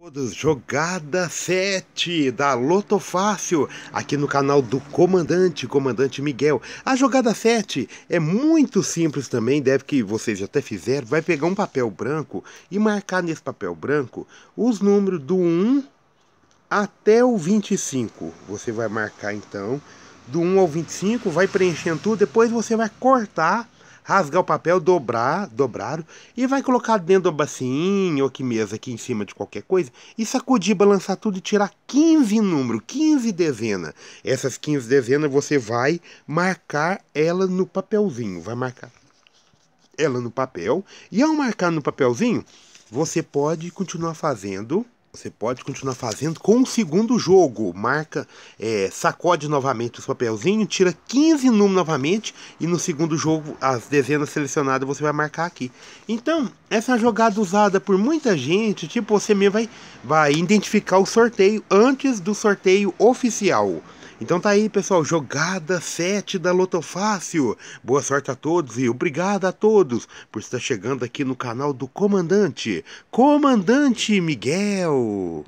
Todos, jogada 7 da Loto Fácil, aqui no canal do Comandante, Comandante Miguel. A jogada 7 é muito simples também, deve que vocês já até fizeram. Vai pegar um papel branco e marcar nesse papel branco os números do 1 até o 25. Você vai marcar então do 1 ao 25, vai preenchendo tudo, depois você vai cortar rasgar o papel, dobrar, dobrar e vai colocar dentro da bacinha ou que mesa aqui em cima de qualquer coisa e sacudir, balançar tudo e tirar 15 números, 15 dezenas. Essas 15 dezenas você vai marcar ela no papelzinho, vai marcar ela no papel e ao marcar no papelzinho, você pode continuar fazendo você pode continuar fazendo com o segundo jogo. Marca, é, sacode novamente os papelzinhos, tira 15 números novamente. E no segundo jogo, as dezenas selecionadas você vai marcar aqui. Então, essa é uma jogada usada por muita gente, tipo, você mesmo vai, vai identificar o sorteio antes do sorteio oficial. Então tá aí, pessoal, jogada 7 da Lotofácil. Boa sorte a todos e obrigado a todos por estar chegando aqui no canal do Comandante. Comandante Miguel!